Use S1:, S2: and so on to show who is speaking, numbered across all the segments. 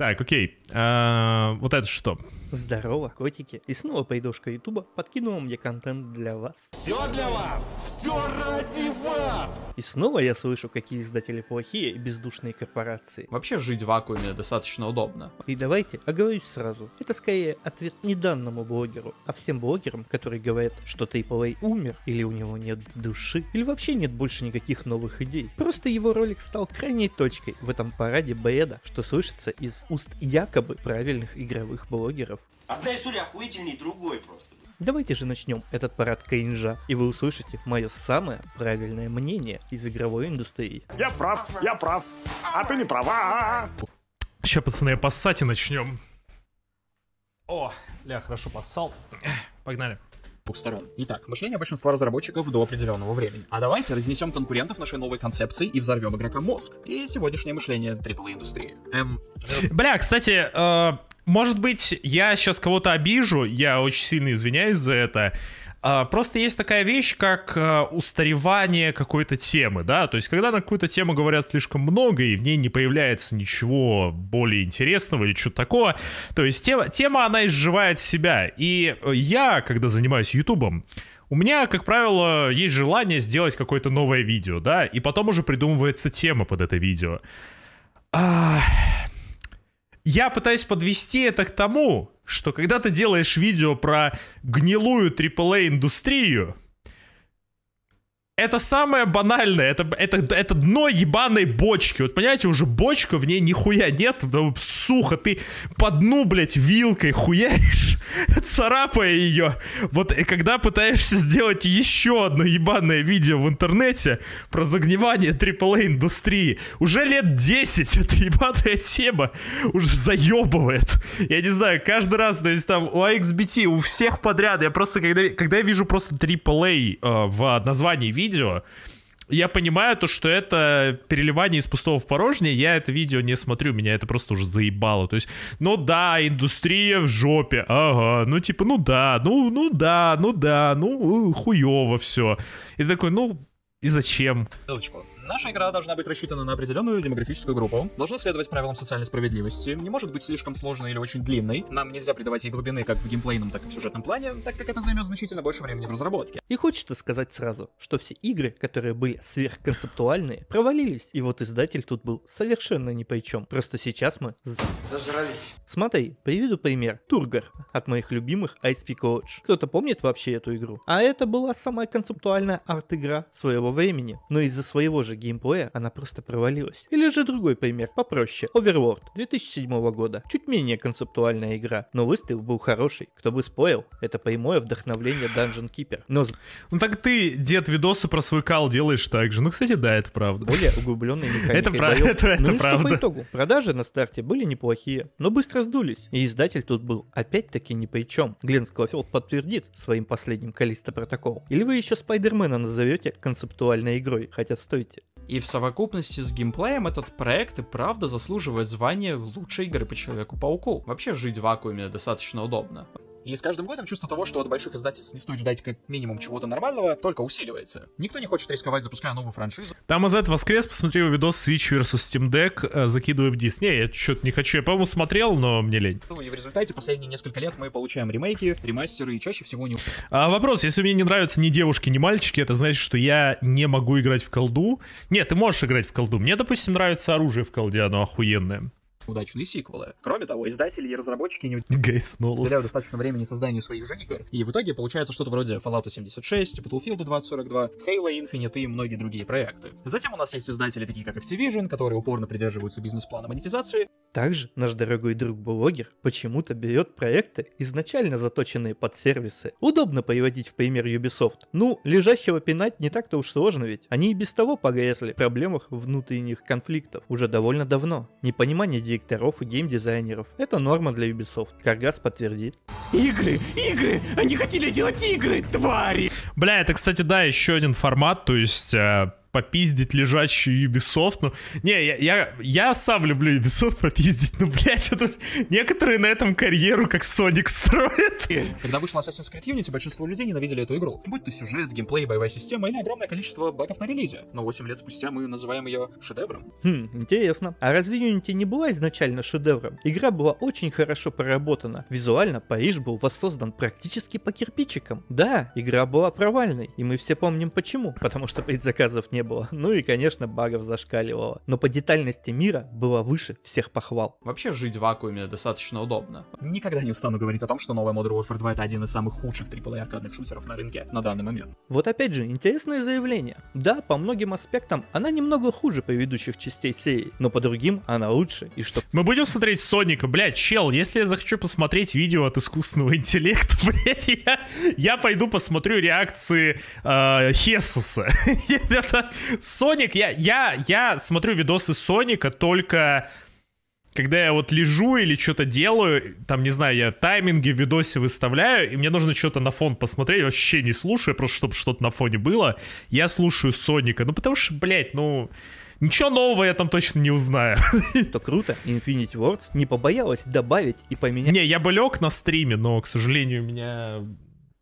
S1: Так, окей. А, вот это что? Здорово, котики. И снова придушка Ютуба подкинула мне контент для вас. Все для
S2: вас! Все ради вас!
S1: И снова я слышу, какие издатели плохие и бездушные корпорации. Вообще жить в вакууме достаточно удобно. И давайте оговорюсь сразу. Это скорее ответ не данному блогеру, а всем блогерам, которые говорят, что AAA умер, или у него нет души, или вообще нет больше никаких новых идей. Просто его ролик стал крайней точкой в этом параде бреда, что слышится из уст якобы правильных игровых блогеров. Одна история охуительнее другой просто. Давайте же начнем этот парад кринжа, и вы услышите мое самое правильное мнение из
S3: игровой индустрии. Я прав, я прав, а ты не права. Сейчас, пацаны, поссать и начнем. О, ля, хорошо поссал. Погнали
S4: двух сторон. Итак, мышление большинства разработчиков до определенного времени. А давайте разнесем конкурентов нашей новой концепции и взорвем игрока мозг. И сегодняшнее мышление AAA индустрии.
S3: Эм... Бля, кстати, э, может быть, я сейчас кого-то обижу, я очень сильно извиняюсь за это. А, просто есть такая вещь, как э, устаревание какой-то темы, да, то есть когда на какую-то тему говорят слишком много, и в ней не появляется ничего более интересного или что-то такого, то есть тема, тема, она изживает себя, и э, я, когда занимаюсь ютубом, у меня, как правило, есть желание сделать какое-то новое видео, да, и потом уже придумывается тема под это видео. Ах... Я пытаюсь подвести это к тому, что когда ты делаешь видео про гнилую AAA-индустрию, это самое банальное, это, это, это дно ебаной бочки. Вот понимаете, уже бочка, в ней нихуя нет, сухо, ты по дну, блядь, вилкой хуяешь, царапая ее. Вот и когда пытаешься сделать еще одно ебаное видео в интернете про загнивание AAA индустрии, уже лет 10 эта ебаная тема уже заебывает. Я не знаю, каждый раз, то есть там у AXBT, у всех подряд, я просто, когда, когда я вижу просто AAA э, в названии видео, видео. Я понимаю то, что это переливание из пустого в порожнее, я это видео не смотрю, меня это просто уже заебало. То есть, ну да, индустрия в жопе, ага, ну типа, ну да, ну, ну да, ну да, ну хуево все. И такой, ну и зачем?
S4: Ссылочку. Наша игра должна быть рассчитана на определенную демографическую группу, должна следовать правилам социальной справедливости, не может быть слишком сложной или очень длинной, нам нельзя придавать ей глубины как в геймплейном, так и в сюжетном плане, так как это займет значительно больше времени в
S1: разработке. И хочется сказать сразу, что все игры, которые были сверхконцептуальные, провалились, и вот издатель тут был совершенно ни при чем. Просто сейчас мы...
S2: Зажрались.
S1: Смотри, приведу пример. Тургор от моих любимых ISP Coach. Кто-то помнит вообще эту игру? А это была самая концептуальная арт-игра своего времени, но из-за своего же геймплея, она просто провалилась. Или же другой пример, попроще. Overworld 2007 года. Чуть менее концептуальная игра, но выстрел был хороший. Кто бы спорил, это прямое вдохновление Dungeon Keeper. Но... Ну так ты, дед, видосы про свой кал делаешь так же. Ну, кстати, да, это правда. Более углубленный механикой Это, правда. это, это ну правда. по итогу, продажи на старте были неплохие, но быстро сдулись. И издатель тут был опять-таки ни при чем. Глен Скофилд подтвердит своим последним Калиста протокол. Или вы еще Спайдермена назовете концептуальной игрой, хотя стойте.
S4: И в совокупности с геймплеем этот проект и правда заслуживает звания лучшей игры по Человеку-пауку. Вообще жить в вакууме достаточно удобно. И с каждым годом чувство того, что от больших издательств не стоит ждать как минимум чего-то нормального, только усиливается. Никто не хочет рисковать, запуская новую франшизу.
S3: Там из этого воскрес, посмотрел видос Switch vs Steam Deck, э, закидывая в диск. Не, я что-то не хочу. Я, по-моему, смотрел, но мне лень.
S4: Ну И в результате последние несколько лет мы получаем ремейки, ремастеры и чаще всего не...
S3: А, вопрос. Если мне не нравятся ни девушки, ни мальчики, это значит, что я не могу играть в колду? Нет, ты можешь играть в колду. Мне, допустим, нравится оружие в колде, оно охуенное
S4: удачные сиквелы. Кроме того, издатели и разработчики
S3: не уделяют достаточно
S4: времени созданию своих же игр, и в итоге получается что-то вроде Fallout 76, Battlefield 2042, Halo Infinite и многие другие проекты. Затем у нас есть издатели такие как Activision, которые упорно придерживаются бизнес-плана монетизации.
S1: Также наш дорогой друг-блогер почему-то берет проекты, изначально заточенные под сервисы. Удобно приводить в пример Ubisoft. Ну, лежащего пинать не так-то уж сложно ведь. Они и без того погрязли в проблемах внутренних конфликтов уже довольно давно. Непонимание директоров и геймдизайнеров. Это норма для Ubisoft. Каргас подтвердит. Игры! Игры! Они хотели делать игры,
S2: твари!
S3: Бля, это, кстати, да, еще один формат, то есть э, попиздить лежащую Ubisoft. Ну, не, я, я, я сам люблю Ubisoft попиздить, но ну, блядь, это... некоторые на этом карьеру как Соник строят. Когда вышел Assassin's Creed Unity,
S4: большинство людей ненавидели эту игру. Будь то сюжет, геймплей, боевая система или огромное количество багов на релизе. Но 8 лет спустя мы называем ее шедевром.
S1: Хм, интересно. А разве Unity не была изначально шедевром? Игра была очень хорошо проработана. Визуально Париж был воссоздан практически по кирпичикам. Да, игра была провальной, и мы все помним почему. Потому что предзаказов не не было. Ну и, конечно, багов зашкаливало. Но по детальности мира было выше всех похвал. Вообще жить в
S4: вакууме достаточно удобно. Никогда не устану говорить о том, что новая Modern Warfare 2 это один из самых худших AAA аркадных шутеров на рынке на данный момент. Вот опять же, интересное заявление. Да, по многим аспектам
S1: она немного хуже предыдущих частей серии, но по другим она лучше. И что... Мы будем смотреть
S3: Соника, блядь, чел, если я захочу посмотреть видео от искусственного интеллекта, блядь, я, я пойду посмотрю реакции э, Хесуса. это, Соник, я, я, я смотрю видосы Соника только когда я вот лежу или что-то делаю, там, не знаю, я тайминги в видосе выставляю, и мне нужно что-то на фон посмотреть, вообще не слушаю, просто чтобы что-то на фоне было, я слушаю Соника. Ну, потому что, блядь, ну... Ничего нового я там точно не узнаю. Что круто, Infinity Words не побоялась добавить и поменять. Не, я бы лег на стриме, но, к сожалению, у меня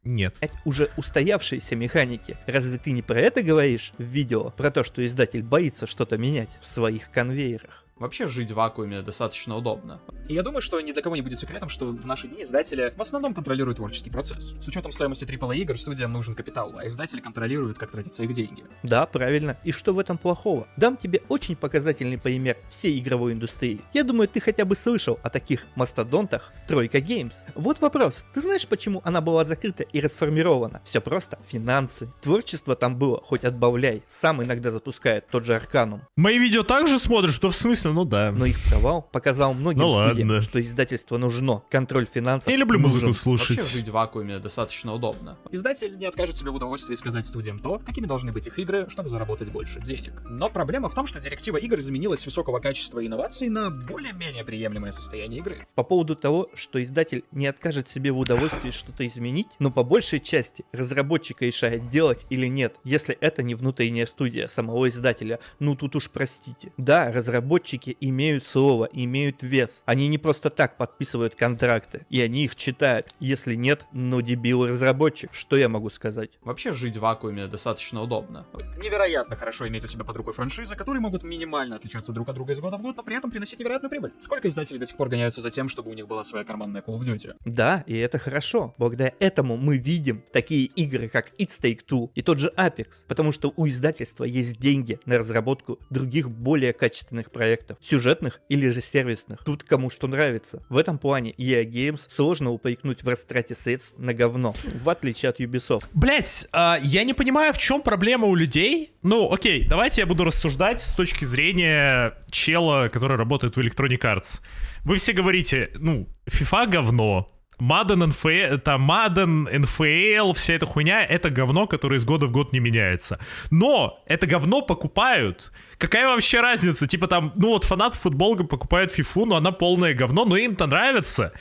S3: нет.
S1: Это уже устоявшиеся механики. Разве ты не про это говоришь в видео? Про то, что издатель боится что-то менять в своих конвейерах? Вообще жить в вакууме достаточно удобно.
S4: И я думаю, что ни для кого не будет секретом, что в наши дни издатели в основном контролируют творческий процесс. С учетом стоимости AAA игр студиям нужен капитал, а издатели контролируют, как тратятся их деньги.
S1: Да, правильно. И что в этом плохого? Дам тебе очень показательный пример всей игровой индустрии. Я думаю, ты хотя бы слышал о таких мастодонтах Тройка Геймс. Вот вопрос. Ты знаешь, почему она была закрыта и расформирована? Все просто. Финансы. Творчество там было, хоть отбавляй. Сам иногда запускает
S4: тот же Арканум.
S1: Мои видео также смотришь, что в смысле Конечно, ну да. Но их провал показал многим ну, студиям, ладно. что издательство нужно. Контроль финансов Я люблю нужен. музыку слушать. Вообще
S4: жить в вакууме достаточно удобно. Издатель не откажет себе в удовольствии сказать студиям то, какими должны быть их игры, чтобы заработать больше денег. Но проблема в том, что директива игр изменилась с высокого качества инноваций на более-менее приемлемое состояние игры.
S1: По поводу того, что издатель не откажет себе в удовольствии что-то изменить, но по большей части разработчика решает делать или нет, если это не внутренняя студия самого издателя. Ну тут уж простите. Да, разработчики разработчики имеют слово, имеют вес. Они не просто так подписывают контракты, и они их читают. Если нет, ну дебил разработчик,
S4: что я могу сказать? Вообще жить в вакууме достаточно удобно. Невероятно хорошо иметь у себя под рукой франшизы, которые могут минимально отличаться друг от друга из года в год, но при этом приносить невероятную прибыль. Сколько издателей до сих пор гоняются за тем, чтобы у них была своя карманная Call of Duty?
S1: Да, и это хорошо. Благодаря этому мы видим такие игры, как It's Take Two и тот же Apex, потому что у издательства есть деньги на разработку других более качественных проектов проектов, сюжетных или же сервисных. Тут кому что нравится. В этом плане EA Games сложно упрекнуть в растрате средств на говно, в отличие от Ubisoft.
S3: Блять, э, а, я не понимаю, в чем проблема у людей. Ну, окей, давайте я буду рассуждать с точки зрения чела, который работает в Electronic Arts. Вы все говорите, ну, FIFA говно, Madden, NFL, это Madden, NFL, вся эта хуйня, это говно, которое из года в год не меняется. Но это говно покупают. Какая вообще разница? Типа там, ну вот фанат футболка покупают фифу, но она полное говно, но им-то нравится.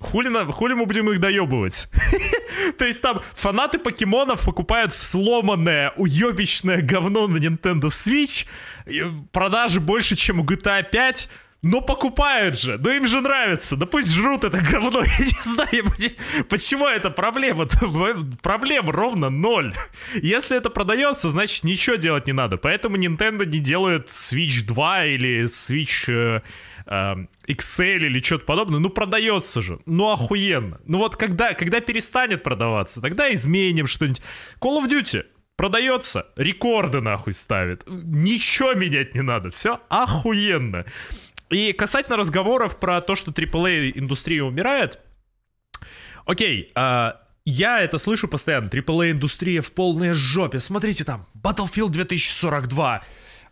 S3: Хули, на, хули мы будем их доебывать? То есть там фанаты покемонов покупают сломанное, уебищное говно на Nintendo Switch, продажи больше, чем у GTA 5, но покупают же, ну им же нравится, да пусть жрут это говно, я не знаю, почему это проблема, -то? Эм, проблем ровно ноль. Если это продается, значит ничего делать не надо, поэтому Nintendo не делает Switch 2 или Switch... Э, эм, XL или что-то подобное, ну продается же, ну охуенно. Ну вот когда, когда перестанет продаваться, тогда изменим что-нибудь. Call of Duty продается, рекорды нахуй ставит. Ничего менять не надо, все охуенно. И касательно разговоров про то, что AAA индустрия умирает, окей, а, я это слышу постоянно, AAA индустрия в полной жопе, смотрите там, Battlefield 2042,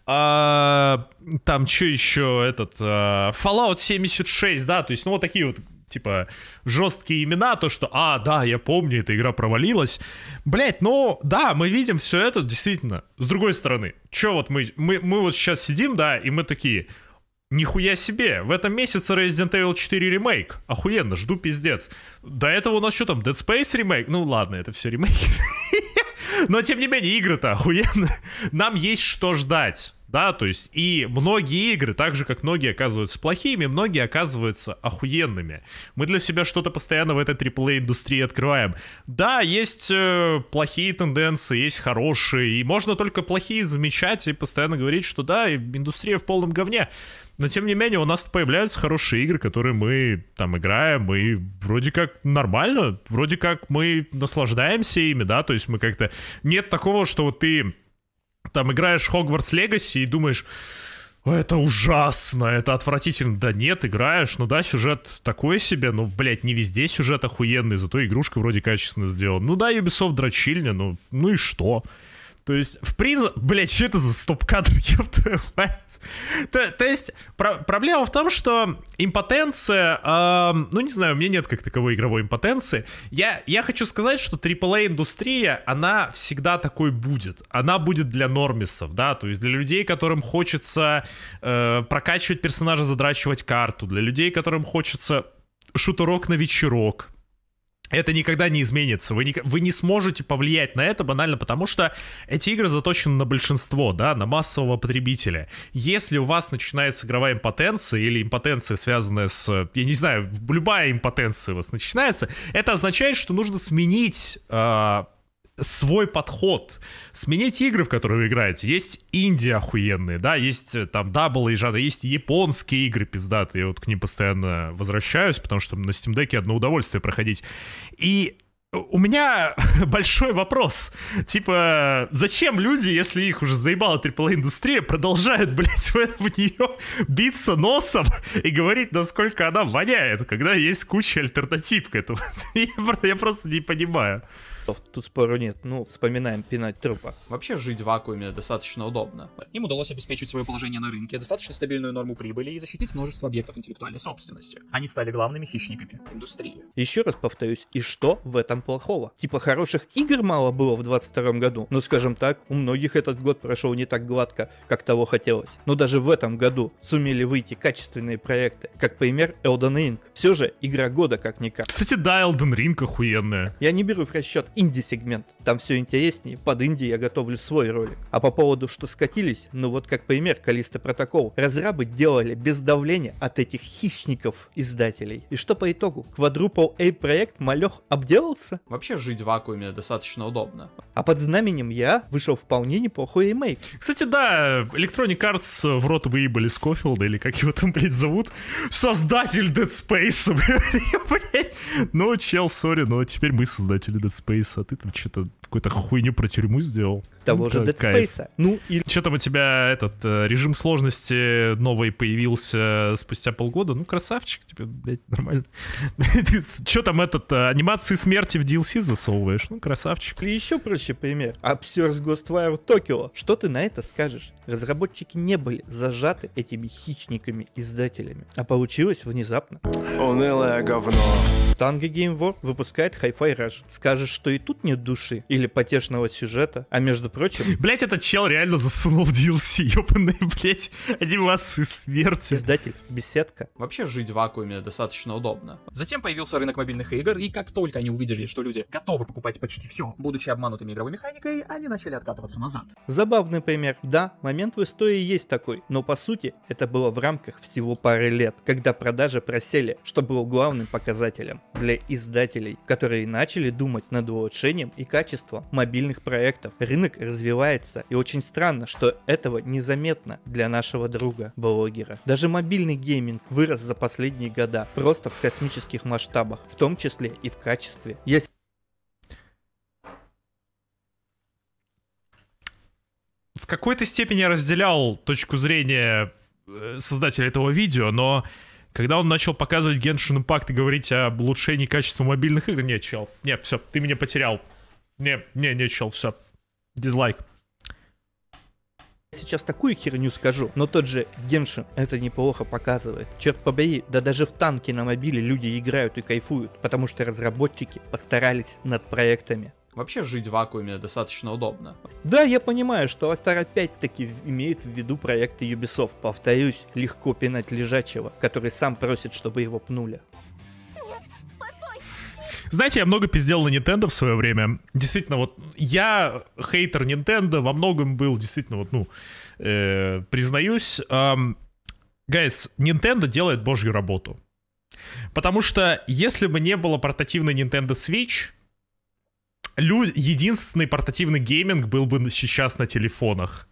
S3: а, там что еще этот, а, Fallout 76, да, то есть, ну вот такие вот типа жесткие имена, то что, а, да, я помню, эта игра провалилась. Блять, ну, да, мы видим все это, действительно. С другой стороны, что вот мы, мы, мы вот сейчас сидим, да, и мы такие, Нихуя себе, в этом месяце Resident Evil 4 ремейк. Охуенно, жду пиздец. До этого у нас что там, Dead Space ремейк? Ну ладно, это все ремейки. Но тем не менее, игры-то охуенно. Нам есть что ждать да, то есть и многие игры, так же как многие оказываются плохими, многие оказываются охуенными. Мы для себя что-то постоянно в этой AAA индустрии открываем. Да, есть э, плохие тенденции, есть хорошие, и можно только плохие замечать и постоянно говорить, что да, индустрия в полном говне. Но тем не менее у нас появляются хорошие игры, которые мы там играем, и вроде как нормально, вроде как мы наслаждаемся ими, да, то есть мы как-то... Нет такого, что вот ты там играешь Хогвартс Легаси и думаешь, это ужасно, это отвратительно. Да нет, играешь, ну да, сюжет такой себе, ну, блядь, не везде сюжет охуенный, зато игрушка вроде качественно сделана. Ну да, Ubisoft дрочильня, ну, ну и что? То есть, в принципе... Блядь, что это за стоп-кадр, то, то есть, про проблема в том, что импотенция... Э, ну, не знаю, у меня нет как таковой игровой импотенции. Я, я хочу сказать, что AAA-индустрия, она всегда такой будет. Она будет для нормисов, да? То есть, для людей, которым хочется э, прокачивать персонажа, задрачивать карту. Для людей, которым хочется шутерок на вечерок это никогда не изменится. Вы не, вы не сможете повлиять на это банально, потому что эти игры заточены на большинство, да, на массового потребителя. Если у вас начинается игровая импотенция или импотенция, связанная с, я не знаю, любая импотенция у вас начинается, это означает, что нужно сменить э, свой подход. Смените игры, в которые вы играете. Есть Индия, охуенные, да, есть э, там даблы и жанры, есть японские игры пиздатые. Я вот к ним постоянно возвращаюсь, потому что на Steam Deck одно удовольствие проходить. И у меня большой вопрос. Типа, зачем люди, если их уже заебала AAA-индустрия, продолжают, блядь, в, в нее биться носом и говорить, насколько она воняет, когда есть куча альтернатив к этому? я просто не понимаю.
S1: Тут спору нет. Ну, вспоминаем пинать трупа. Вообще жить в вакууме достаточно удобно.
S4: Им удалось обеспечить свое положение на рынке, достаточно стабильную норму прибыли и защитить множество объектов интеллектуальной собственности. Они стали главными хищниками индустрии.
S1: Еще раз повторюсь, и что в этом плохого? Типа хороших игр мало было в 22 году, но скажем так, у многих этот год прошел не так гладко, как того хотелось. Но даже в этом году сумели выйти качественные проекты, как пример Elden Ring. Все же игра года как-никак. Кстати, да, Elden Ring охуенная. Я не беру в расчет инди-сегмент. Там все интереснее, под инди я готовлю свой ролик. А по поводу, что скатились, ну вот как пример Калиста Протокол. Разрабы делали без давления от этих хищников издателей. И что по итогу? Квадрупл A проект малех обделался? Вообще жить в вакууме
S4: достаточно удобно.
S3: А под знаменем я вышел вполне неплохой ремейк. Кстати, да, Electronic Arts в рот выебали Скофилда, или как его там, блядь, зовут. Создатель Dead Space, блядь. Ну, чел, сори, но теперь мы создатели Dead Space Борис, а ты там что-то какую-то хуйню про тюрьму сделал того же ну, Dead Space. Ну, и... Что там у тебя этот э, режим сложности новый появился спустя полгода? Ну, красавчик, тебе, блядь, нормально. Что там этот, э, анимации смерти в DLC засовываешь? Ну, красавчик. И еще проще пример. Absurd Ghostwire Tokyo. Что ты на это скажешь?
S1: Разработчики не были зажаты этими хищниками-издателями, а получилось внезапно. Унылое говно. Tango Game War выпускает Hi-Fi Rush. Скажешь, что и тут нет души или потешного сюжета, а между прочим.
S3: Блять, этот чел реально засунул DLC,
S4: ёбаные, блять, анимации смерти. Издатель, беседка. Вообще жить в вакууме достаточно удобно. Затем появился рынок мобильных игр, и как только они увидели, что люди готовы покупать почти все, будучи обманутыми игровой механикой, они начали откатываться назад.
S1: Забавный пример. Да, момент в истории есть такой, но по сути это было в рамках всего пары лет, когда продажи просели, что было главным показателем для издателей, которые начали думать над улучшением и качеством мобильных проектов. Рынок развивается, и очень странно, что этого незаметно для нашего друга, блогера. Даже мобильный гейминг вырос за последние года, просто в космических масштабах, в том числе и в качестве. Есть
S3: в какой-то степени я разделял точку зрения э, создателя этого видео, но когда он начал показывать Genshin Impact и говорить об улучшении качества мобильных игр, нет, чел, нет, все, ты меня потерял. Не, не, не, чел, все, Дизлайк. Сейчас такую
S1: херню скажу, но тот же Геншин это неплохо показывает. Черт побери, да даже в танке на мобиле люди играют и кайфуют, потому что разработчики постарались над проектами.
S4: Вообще жить в вакууме достаточно удобно.
S1: Да, я понимаю, что Астар опять-таки имеет в виду проекты Ubisoft. Повторюсь, легко пинать лежачего, который сам просит, чтобы его
S3: пнули. Знаете, я много пиздел на Nintendo в свое время. Действительно, вот я хейтер Nintendo, во многом был, действительно, вот, ну, э, признаюсь. Гайс, эм, Nintendo делает божью работу. Потому что если бы не было портативной Nintendo Switch, лю- единственный портативный гейминг был бы сейчас на телефонах.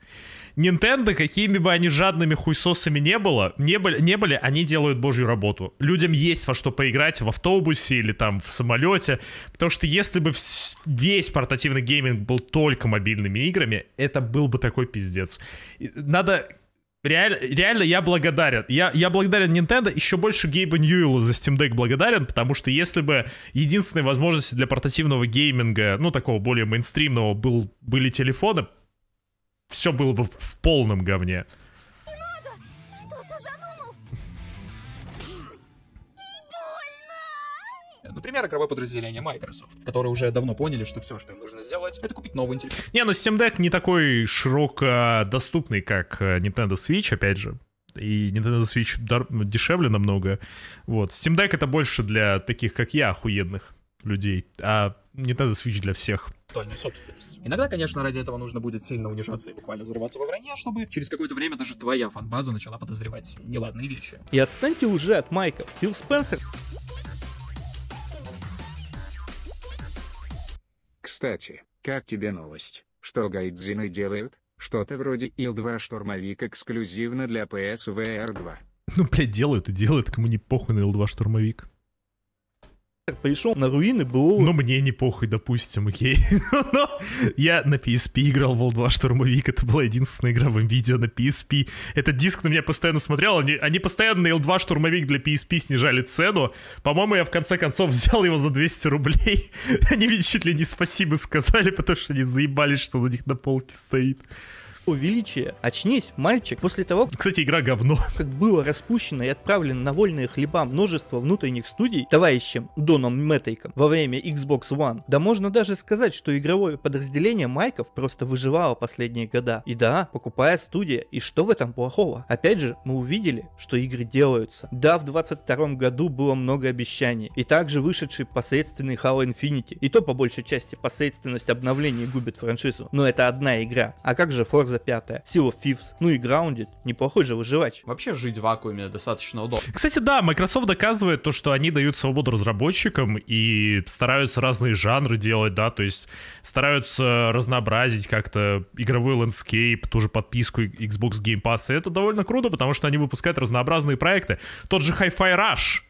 S3: Nintendo, какими бы они жадными хуйсосами не, было, не, были, не были, они делают божью работу. Людям есть во что поиграть в автобусе или там в самолете, потому что если бы весь портативный гейминг был только мобильными играми, это был бы такой пиздец. Надо Реаль, реально я благодарен. Я, я благодарен Nintendo, еще больше Гейба Ньюэлу за Steam Deck благодарен, потому что если бы единственной возможностью для портативного гейминга, ну, такого более мейнстримного, был, были телефоны, все было бы в полном говне.
S4: Например, игровое подразделение Microsoft, которые уже давно поняли, что все, что им нужно сделать, это купить новый интеллект.
S3: Не, но ну Steam Deck не такой широко доступный, как э, Nintendo Switch, опять же. И Nintendo Switch дешевле намного. Вот. Steam Deck это больше для таких, как я, охуенных людей, а не надо Switch для всех.
S4: собственность. Иногда, конечно, ради этого нужно будет сильно унижаться и буквально взрываться во вранье, чтобы через какое-то время даже твоя фанбаза начала подозревать неладные вещи.
S1: И отстаньте уже от Майка. Фил Спенсер
S2: Кстати, как тебе новость, что гайдзины делают? Что-то вроде Ил-2 штурмовик эксклюзивно для PSVR 2.
S3: Ну, блядь, делают и делают, кому не похуй на Ил-2 штурмовик пришел на руины было... Ну, мне не похуй, допустим, окей. Ну, но я на PSP играл в World 2 Штурмовик, это была единственная игра в NVIDIA на PSP. Этот диск на меня постоянно смотрел, они, они постоянно на L2 Штурмовик для PSP снижали цену. По-моему, я в конце концов взял его за 200 рублей. Они мне чуть ли не спасибо сказали, потому что они заебались, что у них на полке стоит пришло величие. Очнись,
S1: мальчик, после того... Кстати, игра говно. Как было распущено и отправлено на вольные хлеба множество внутренних студий товарищем Доном Мэттейком во время Xbox One. Да можно даже сказать, что игровое подразделение Майков просто выживало последние года. И да, покупая студия, и что в этом плохого? Опять же, мы увидели, что игры делаются. Да, в 22 году было много обещаний, и также вышедший посредственный Halo Infinity. И то по большей части посредственность обновлений губит франшизу. Но это одна игра. А как же Forza пятая, Seal of Thieves, ну и
S4: Grounded, неплохой же выживать. Вообще жить в вакууме достаточно удобно.
S3: Кстати, да, Microsoft доказывает то, что они дают свободу разработчикам и стараются разные жанры делать, да, то есть стараются разнообразить как-то игровой ландскейп, ту же подписку Xbox Game Pass, и это довольно круто, потому что они выпускают разнообразные проекты. Тот же Hi-Fi Rush —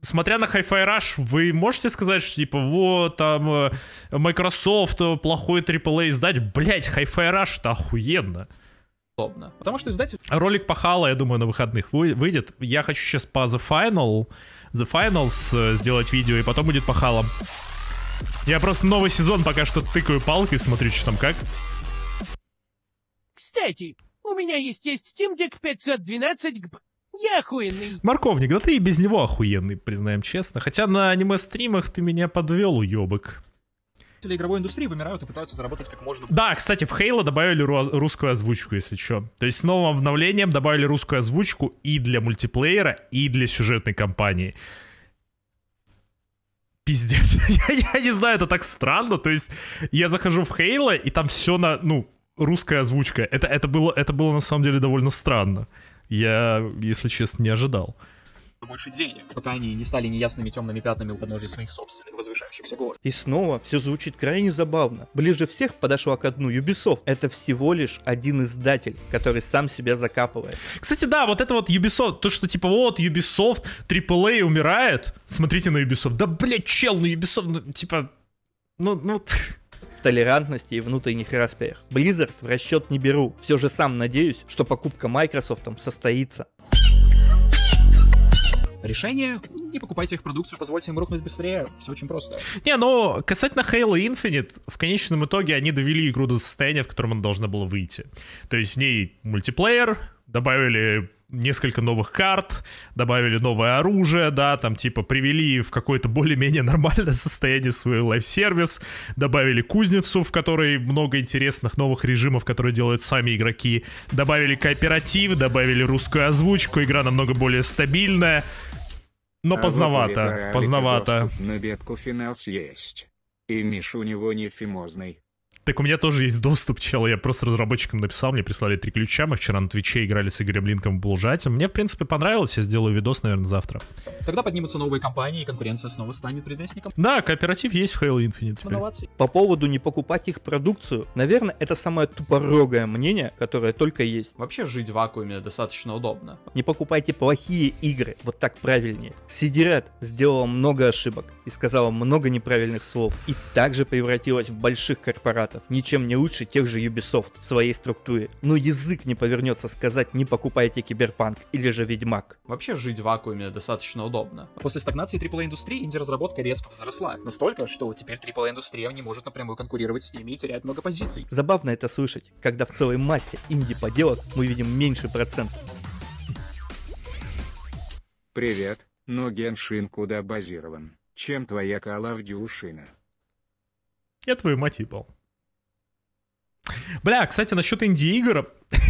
S3: смотря на Hi-Fi Rush, вы можете сказать, что типа вот там э, Microsoft э, плохой AAA издать? Блять, Hi-Fi Rush это охуенно. Удобно. Потому что издатель... Ролик пахала, я думаю, на выходных выйдет. Я хочу сейчас по The Final, The Finals э, сделать видео, и потом будет похалом. Я просто новый сезон пока что тыкаю палкой, смотрю, что там как.
S2: Кстати, у меня
S3: есть есть Steam Deck 512 гб. Я охуенный. Морковник, да ты и без него охуенный, признаем честно. Хотя на аниме-стримах ты меня подвел, уебок. Игровой
S4: индустрии вымирают и пытаются заработать как можно.
S3: Да, кстати, в Хейла добавили русскую озвучку, если что. То есть с новым обновлением добавили русскую озвучку и для мультиплеера, и для сюжетной кампании пиздец. я, я не знаю, это так странно. То есть я захожу в Хейла, и там все на, ну, русская озвучка. Это, это, было, это было на самом деле довольно странно я, если честно, не ожидал
S4: больше денег, пока они не стали неясными темными пятнами у подножия своих собственных возвышающихся гор. И
S3: снова все звучит крайне
S1: забавно. Ближе всех подошла к дну Ubisoft. Это всего лишь один издатель, который сам
S3: себя закапывает. Кстати, да, вот это вот Ubisoft, то, что типа вот Ubisoft, AAA умирает, смотрите на Ubisoft. Да, блядь, чел, ну Ubisoft, ну, типа, ну, ну,
S1: в толерантности и внутренних распрях. Blizzard в расчет не беру. Все же сам надеюсь, что покупка Microsoft состоится.
S4: Решение не покупайте их продукцию, позвольте им рухнуть быстрее. Все очень просто.
S3: Не, но касательно Halo Infinite, в конечном итоге они довели игру до состояния, в котором она должна была выйти. То есть в ней мультиплеер, добавили несколько новых карт, добавили новое оружие, да, там типа привели в какое-то более-менее нормальное состояние свой лайф-сервис, добавили кузницу, в которой много интересных новых режимов, которые делают сами игроки, добавили кооператив, добавили русскую озвучку, игра намного более стабильная, но а поздновато, поздновато.
S2: На бедку финал есть. И Миш у него не фимозный.
S3: Так у меня тоже есть доступ, чел. Я просто разработчикам написал, мне прислали три ключа. Мы вчера на Твиче играли с Игорем Линком в Блужате. Мне, в принципе, понравилось. Я сделаю видос, наверное, завтра.
S2: Тогда
S4: поднимутся новые компании, и конкуренция снова станет предвестником.
S3: Да, кооператив есть в Halo Infinite По поводу
S1: не покупать их продукцию, наверное, это самое тупорогое мнение, которое только есть. Вообще
S4: жить в вакууме достаточно удобно.
S1: Не покупайте плохие игры, вот так правильнее. Сидират сделала много ошибок и сказала много неправильных слов, и также превратилась в больших корпораций фанатов, ничем не лучше тех же Ubisoft в своей структуре. Но язык не повернется сказать не покупайте Киберпанк или же Ведьмак.
S4: Вообще жить в вакууме достаточно удобно. После стагнации AAA-индустрии а инди-разработка резко взросла, Настолько, что теперь AAA-индустрия а не может напрямую
S2: конкурировать с ними и теряет много позиций.
S1: Забавно это слышать, когда в целой массе инди-поделок мы видим меньше процентов.
S2: Привет, но ну, Геншин куда базирован? Чем твоя Call of Duty? Я
S3: твою мать ебал. Бля, кстати, насчет инди-игр.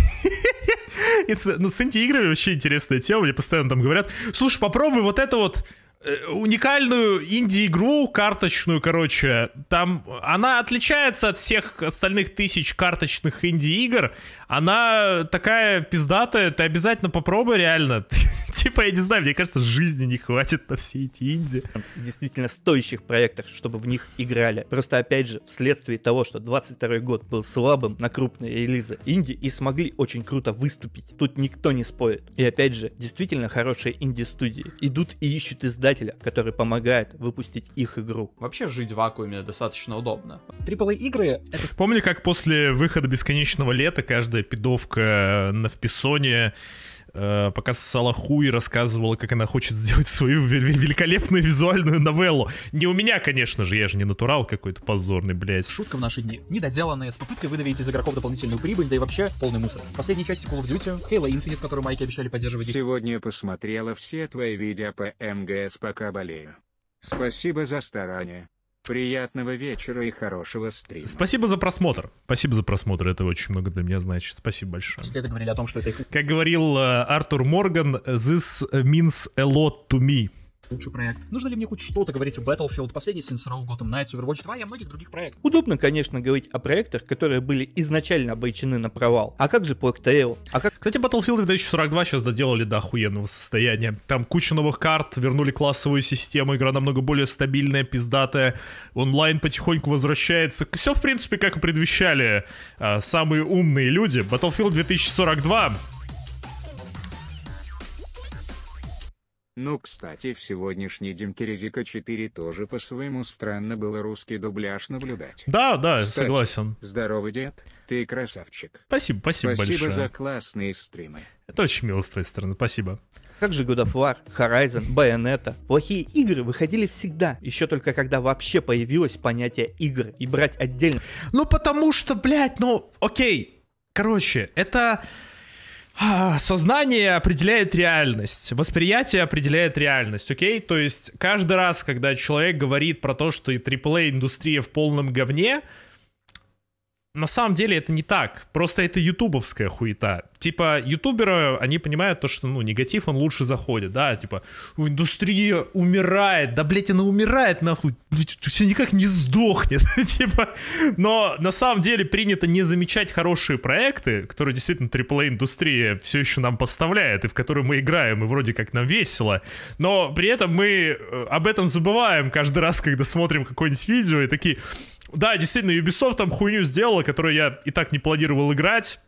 S3: Ну, с, инди-играми вообще интересная тема. Мне постоянно там говорят, слушай, попробуй вот это вот э, уникальную инди-игру карточную, короче, там она отличается от всех остальных тысяч карточных инди-игр. Она такая пиздатая, ты обязательно попробуй реально. Типа, я не знаю, мне кажется, жизни не хватит на все эти инди. Действительно стоящих проектах, чтобы в них играли. Просто, опять же,
S1: вследствие того, что 22 год был слабым на крупные релизы инди и смогли очень круто выступить. Тут никто не спорит. И опять же, действительно хорошие инди-студии идут и ищут издателя, который помогает выпустить их игру. Вообще жить в вакууме достаточно удобно.
S4: Триплы игры...
S3: Помню, как после выхода «Бесконечного лета» каждая пидовка на вписоне Э, пока ссала хуй рассказывала, как она хочет сделать свою великолепную визуальную новеллу. Не у меня, конечно же, я же не натурал какой-то позорный, блядь. Шутка в наши дни.
S4: Недоделанная, с попыткой выдавить из игроков дополнительную прибыль, да и вообще полный мусор. Последней части Call of
S2: Duty, Halo Infinite, которую майки обещали поддерживать. Сегодня посмотрела все твои видео по МГС, пока болею. Спасибо за старание. Приятного вечера и хорошего стрима.
S3: Спасибо за просмотр. Спасибо за просмотр. Это очень много для меня значит. Спасибо большое. Это говорили о том, что это... Как говорил э, Артур Морган, this means a lot to me лучший проект.
S4: Нужно ли мне хоть что-то говорить о
S3: Battlefield, последний Saints Row, Gotham Knights, Overwatch 2 и о многих других проектах? Удобно,
S1: конечно, говорить о проектах, которые были изначально обречены на провал. А как же Plague Tale? А как...
S3: Кстати, Battlefield 2042 сейчас доделали до охуенного состояния. Там куча новых карт, вернули классовую систему, игра намного более стабильная, пиздатая, онлайн потихоньку возвращается. Все, в принципе, как и предвещали э, самые умные люди. Battlefield 2042
S2: Ну кстати в сегодняшний день Киризика 4 тоже по-своему странно было русский дубляж наблюдать. Да, да, кстати, согласен. Здоровый дед, ты красавчик. Спасибо, спасибо, спасибо большое. Спасибо за классные стримы.
S3: Это очень мило с твоей стороны, спасибо.
S1: Как же God of War, Horizon, Bayonetta. Плохие игры выходили всегда, еще только когда вообще появилось понятие игры и брать
S3: отдельно. Ну потому что, блядь, ну окей. Короче, это а, сознание определяет реальность, восприятие определяет реальность, окей? То есть каждый раз, когда человек говорит про то, что и AAA-индустрия в полном говне, на самом деле это не так. Просто это ютубовская хуета. Типа, ютуберы, они понимают то, что, ну, негатив, он лучше заходит, да, типа, индустрия умирает, да, блядь, она умирает, нахуй, блядь, все никак не сдохнет, типа, но на самом деле принято не замечать хорошие проекты, которые действительно AAA-индустрия все еще нам поставляет, и в которые мы играем, и вроде как нам весело, но при этом мы э, об этом забываем каждый раз, когда смотрим какое-нибудь видео, и такие, да, действительно, Ubisoft там хуйню сделала, которую я и так не планировал играть.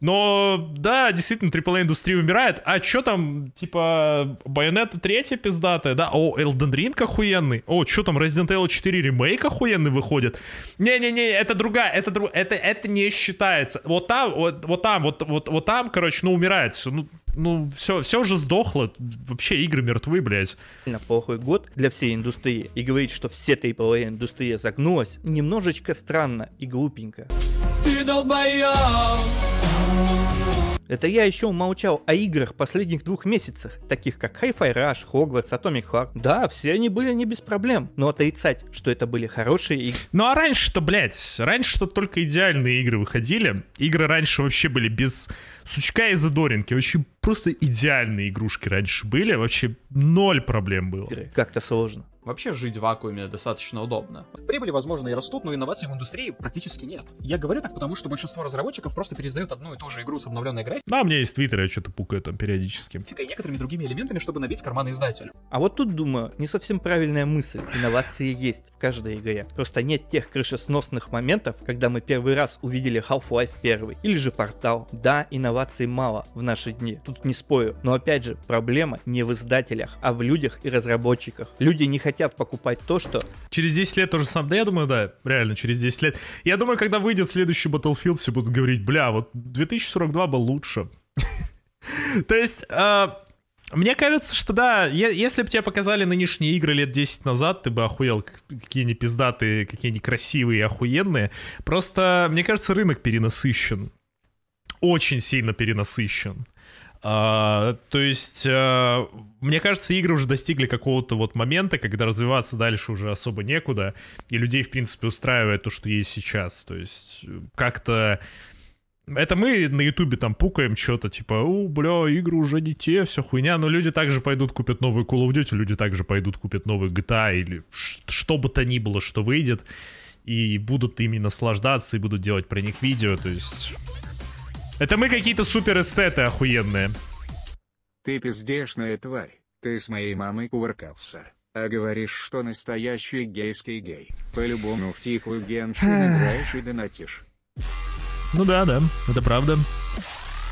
S3: Но, да, действительно, AAA-индустрия умирает. А что там, типа, Байонета 3 пиздатая, да? О, Elden Ring охуенный. О, что там, Resident Evil 4 ремейк охуенный выходит. Не-не-не, это другая, это, друг, это, это не считается. Вот там, вот, вот там, вот, вот, вот там, короче, ну, умирает все. Ну, ну, все, все уже сдохло. Вообще игры мертвы, блядь. На
S1: плохой год для всей индустрии. И говорить, что все AAA индустрия загнулась, немножечко странно и глупенько.
S4: Ты долбоёб!
S1: Это я еще умолчал о играх последних двух месяцах, таких как Hi-Fi Rush, Hogwarts, Atomic Heart.
S3: Да, все они были не без проблем, но отрицать, что это были хорошие игры... Ну а раньше-то, блядь, раньше-то только идеальные игры выходили. Игры раньше вообще были без Сучка и Задоринки. Вообще просто идеальные игрушки раньше были. Вообще ноль проблем было. Как-то сложно. Вообще жить в вакууме достаточно удобно.
S4: Прибыли, возможно, и растут, но инноваций в индустрии практически нет. Я говорю так, потому что большинство разработчиков просто пересдают одну и ту же игру с обновленной графикой.
S3: Да, у меня есть твиттер, я что-то пукаю там периодически.
S4: И некоторыми другими элементами, чтобы набить карманы издателю.
S3: А вот тут,
S1: думаю, не совсем правильная мысль. Инновации есть в каждой игре. Просто нет тех крышесносных моментов, когда мы первый раз увидели Half-Life 1 или же Портал. Да, инновации инноваций мало в наши дни, тут не спорю. Но опять же, проблема не в издателях, а в людях и разработчиках.
S3: Люди не хотят покупать то, что... Через 10 лет тоже самое. да я думаю, да, реально, через 10 лет. Я думаю, когда выйдет следующий Battlefield, все будут говорить, бля, вот 2042 был лучше. То есть... Э, мне кажется, что да, если бы тебе показали нынешние игры лет 10 назад, ты бы охуел, какие они пиздатые, какие они красивые и охуенные. Просто, мне кажется, рынок перенасыщен очень сильно перенасыщен. А, то есть, а, мне кажется, игры уже достигли какого-то вот момента, когда развиваться дальше уже особо некуда, и людей, в принципе, устраивает то, что есть сейчас. То есть, э, как-то... Это мы на Ютубе там пукаем что-то, типа, у, бля, игры уже не те, все хуйня, но люди также пойдут купят новый Call of Duty, люди также пойдут купят новый GTA или что бы то ни было, что выйдет, и будут ими наслаждаться, и будут делать про них видео, то есть... Это мы какие-то супер эстеты охуенные.
S2: Ты пиздешная тварь. Ты с моей мамой кувыркался. А говоришь, что настоящий гейский гей. По-любому в тихую геншин играешь и донатишь.
S3: Ну да, да, это правда.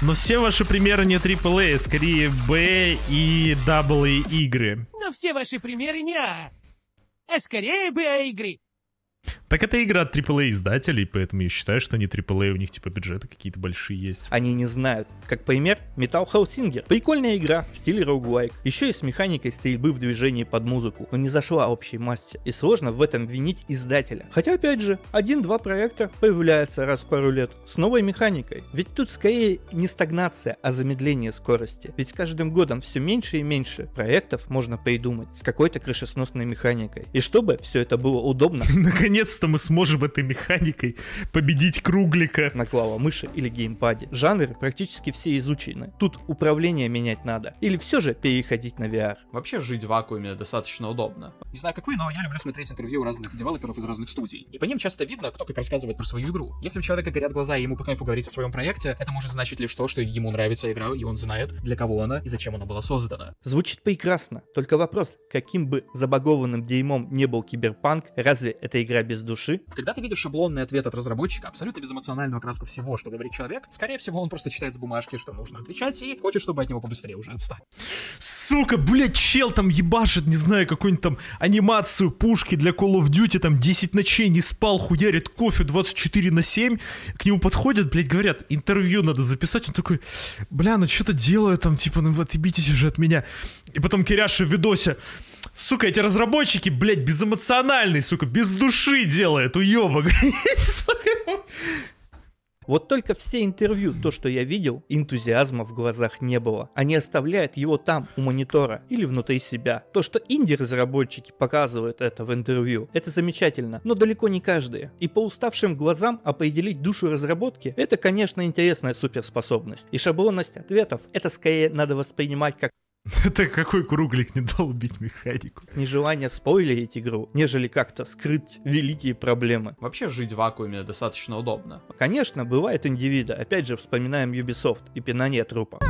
S3: Но все ваши примеры не AAA, а скорее B и W игры. Но все ваши примеры не А, а скорее B а игры. Так это игра от AAA издателей, поэтому я считаю, что они AAA, у них типа бюджеты какие-то большие есть. Они не знают. Как
S1: пример, Metal Hellsinger. Прикольная игра в стиле roguelike. Еще и с механикой стрельбы в движении под музыку, но не зашла общей масти И сложно в этом винить издателя. Хотя опять же, один-два проекта появляются раз в пару лет с новой механикой. Ведь тут скорее не стагнация, а замедление скорости. Ведь с каждым годом все меньше и меньше проектов можно придумать с какой-то крышесносной механикой. И чтобы все это было удобно. Наконец наконец-то мы сможем этой механикой победить Круглика. На клавомыши или геймпаде. Жанры практически все изучены. Тут управление менять надо. Или все же переходить на VR. Вообще жить в вакууме достаточно
S4: удобно. Не знаю, как вы, но я люблю смотреть интервью разных девелоперов из разных студий. И по ним часто видно, кто как рассказывает про свою игру. Если у человека горят глаза и ему по кайфу говорить о своем проекте, это может значить лишь то, что ему нравится игра, и он знает, для кого она и зачем она была создана. Звучит прекрасно, только вопрос, каким
S1: бы забагованным дерьмом не был киберпанк, разве эта игра без души.
S4: Когда ты видишь шаблонный ответ от разработчика, абсолютно безэмоциональную окраску всего, что говорит человек, скорее всего, он просто читает с бумажки, что нужно отвечать, и хочет, чтобы от него побыстрее уже отстать.
S3: Сука, блядь, чел там ебашит, не знаю, какую-нибудь там анимацию пушки для Call of Duty, там 10 ночей не спал, хуярит кофе 24 на 7, к нему подходят, блядь, говорят, интервью надо записать, он такой, бля, ну что-то делаю там, типа, ну вот отъебитесь уже от меня. И потом Киряша в видосе, Сука, эти разработчики, блядь, безэмоциональные, сука, без души делают, уебок.
S1: Вот только все интервью, то, что я видел, энтузиазма в глазах не было. Они оставляют его там, у монитора, или внутри себя. То, что инди-разработчики показывают это в интервью, это замечательно, но далеко не каждые. И по уставшим глазам определить душу разработки, это, конечно, интересная суперспособность. И шаблонность ответов, это скорее надо воспринимать как Это какой круглик не долбить механику? Нежелание спойлерить игру, нежели как-то скрыть великие проблемы. Вообще жить в вакууме
S4: достаточно удобно.
S1: Конечно, бывает индивида. Опять же, вспоминаем Ubisoft и пинание трупа.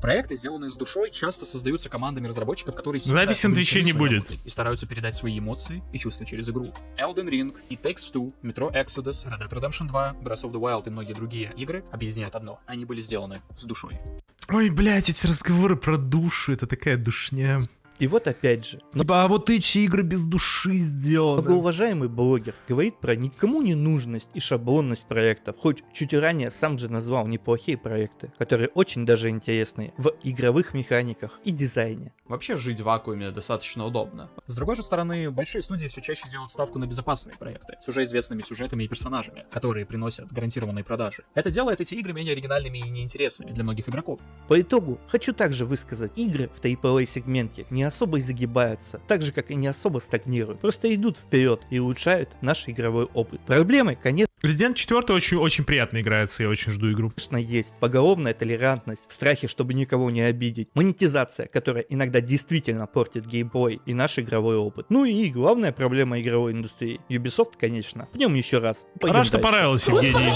S4: Проекты, сделанные с душой, часто создаются командами разработчиков, которые... Запись на Твиче не будет. и стараются передать свои эмоции и чувства через игру. Elden Ring, и Takes Two, Metro Exodus, Red Dead Redemption 2, Breath of the Wild и многие другие игры объединяют одно. Они были сделаны с душой.
S3: Ой, блядь, эти разговоры про душу, это такая душня. И
S4: вот опять же.
S3: Типа, а вот эти игры без души сделаны. Многоуважаемый
S1: блогер говорит про никому не нужность и шаблонность проектов, хоть чуть ранее сам же назвал неплохие проекты, которые очень даже интересные в игровых механиках и дизайне.
S4: Вообще жить в вакууме достаточно удобно. С другой же стороны, большие студии все чаще делают ставку на безопасные проекты с уже известными сюжетами и персонажами, которые приносят гарантированные продажи. Это делает эти игры менее оригинальными и неинтересными для
S1: многих игроков. По итогу, хочу также высказать, игры в AAA сегменте не особо и загибаются, так же как и не особо стагнируют, просто идут вперед и улучшают наш игровой опыт. Проблемы, конечно, Резидент 4
S3: очень, очень приятно играется, я очень жду игру.
S1: Конечно, есть. Поголовная толерантность, в страхе, чтобы никого не обидеть, монетизация, которая иногда действительно портит геймплей и наш игровой опыт. Ну и главная проблема игровой индустрии. Ubisoft, конечно. В нем еще раз. Пойдем Рад, что понравилось, Евгений.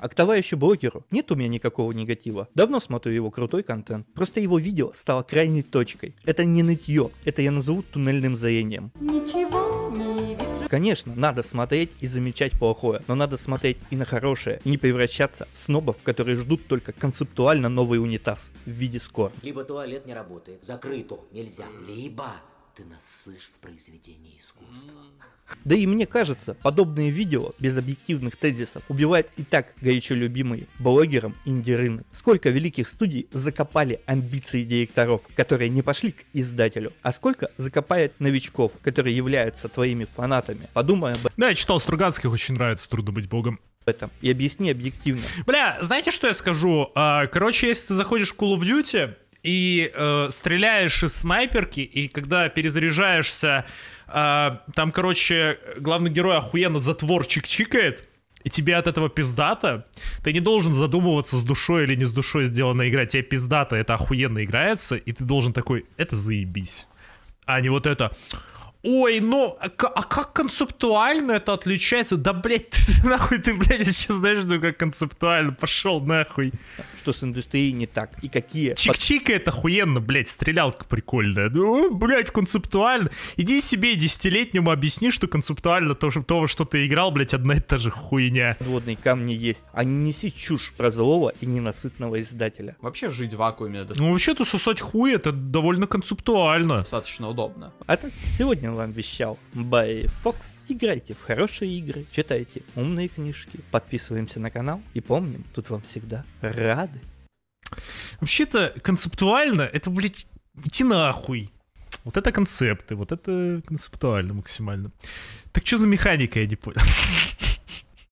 S1: А к товарищу блогеру нет у меня никакого негатива. Давно смотрю его крутой контент. Просто его видео стало крайней точкой. Это не нытье, это я назову туннельным зрением. Ничего не вижу. Конечно, надо смотреть и замечать плохое, но надо смотреть и на хорошее, и не превращаться в снобов, которые ждут только концептуально новый унитаз в виде скор.
S2: Либо туалет не работает, закрыто, нельзя, либо ты нас сышь в произведении искусства.
S1: Да и мне кажется, подобные видео без объективных тезисов убивают и так горячо любимые блогером инди-рынок. Сколько великих студий закопали амбиции директоров, которые не пошли к издателю, а сколько закопает новичков, которые являются твоими
S3: фанатами. Подумай об этом. Да, я читал Стругацких, очень нравится «Трудно быть богом» этом и объясни объективно. Бля, знаете, что я скажу? А, короче, если ты заходишь в Call of Duty, и э, стреляешь из снайперки, и когда перезаряжаешься, э, там, короче, главный герой охуенно затворчик чикает, и тебе от этого пиздата, ты не должен задумываться, с душой или не с душой сделана игра, тебе пиздата, это охуенно играется, и ты должен такой, это заебись, а не вот это... Ой, ну, а как концептуально это отличается? Да, блядь, ты, ты нахуй, ты, блядь, сейчас знаешь, ну как концептуально, пошел нахуй. Что с индустрией не так? И какие? Чик-чик это охуенно, блядь, стрелялка прикольная. Ну, блядь, концептуально. Иди себе десятилетнему объясни, что концептуально то, того, что ты играл, блядь, одна и та же хуйня. Водные камни есть. А не
S1: неси чушь про злого и ненасытного издателя. Вообще жить в вакууме. Это... Ну,
S3: вообще-то сосать хуй
S1: это довольно концептуально. Достаточно удобно. Это а сегодня сегодня вам вещал Бай Фокс. Играйте в хорошие игры, читайте умные книжки, подписываемся на канал и помним,
S3: тут вам всегда рады. Вообще-то концептуально это, блядь, идти нахуй. Вот это концепты, вот это концептуально максимально. Так что за механика, я не понял.